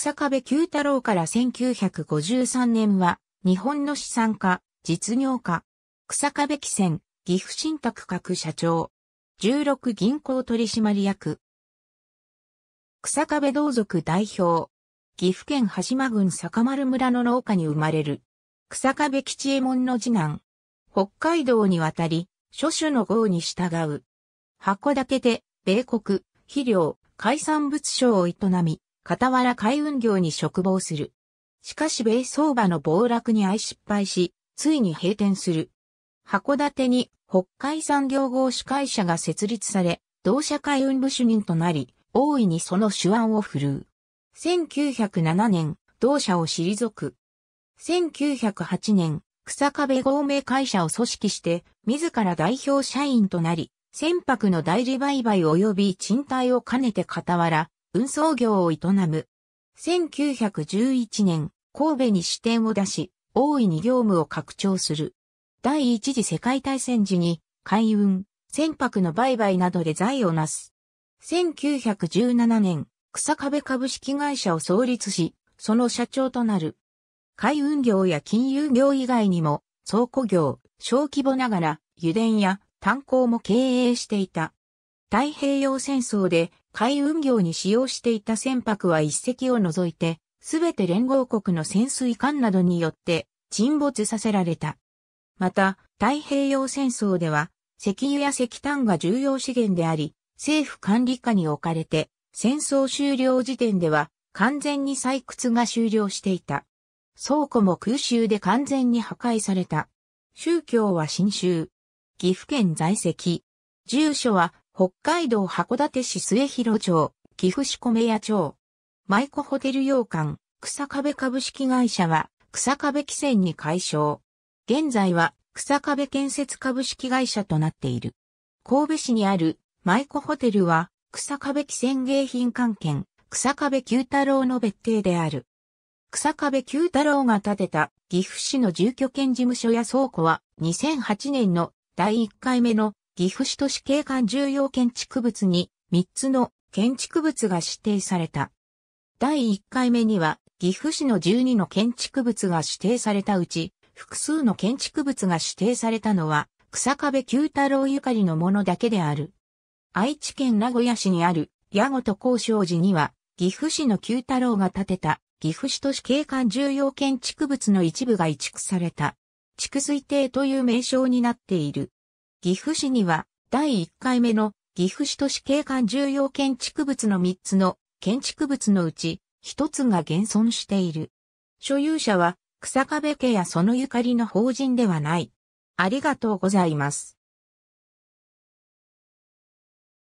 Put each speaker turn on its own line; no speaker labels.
日下部九太郎から1953年は、日本の資産家、実業家、草壁汽船、岐阜信託各社長、16銀行取締役、草壁同族代表、岐阜県羽島郡坂丸村の農家に生まれる、草壁吉右衛門の次男、北海道に渡り、諸種の号に従う。函館で、米国、肥料、海産物商を営み、傍ら海運業に職望する。しかし米相場の暴落に相失敗し、ついに閉店する。函館に北海産業合資会社が設立され、同社海運部主任となり、大いにその手腕を振るう。1907年、同社を退く。1908年、草壁合名会社を組織して、自ら代表社員となり、船舶の代理売買及び賃貸を兼ねて傍ら、運送業を営む。1911年、神戸に支店を出し、大いに業務を拡張する。第一次世界大戦時に、海運、船舶の売買などで財をなす。1917年、草壁株式会社を創立し、その社長となる。海運業や金融業以外にも、倉庫業、小規模ながら、油田や炭鉱も経営していた。太平洋戦争で海運業に使用していた船舶は一隻を除いて、すべて連合国の潜水艦などによって沈没させられた。また、太平洋戦争では、石油や石炭が重要資源であり、政府管理下に置かれて、戦争終了時点では完全に採掘が終了していた。倉庫も空襲で完全に破壊された。宗教は新州。岐阜県在籍。住所は北海道函館市末広町、岐阜市米屋町。舞子ホテル洋館、草壁株式会社は、草壁汽船に解消。現在は、草壁建設株式会社となっている。神戸市にある、舞子ホテルは、草壁汽船迎賓館兼、草壁九太郎の別邸である。草壁九太郎が建てた岐阜市の住居兼事務所や倉庫は2008年の第1回目の岐阜市都市景観重要建築物に3つの建築物が指定された。第1回目には岐阜市の12の建築物が指定されたうち、複数の建築物が指定されたのは、草壁九太郎ゆかりのものだけである。愛知県名古屋市にある、矢後と交渉寺には、岐阜市の九太郎が建てた、岐阜市都市景観重要建築物の一部が移築された。築水亭という名称になっている。岐阜市には、第1回目の岐阜市都市景観重要建築物の3つの建築物のうち、1つが現存している。所有者は、草壁家やそのゆかりの法人ではない。ありがとうございます。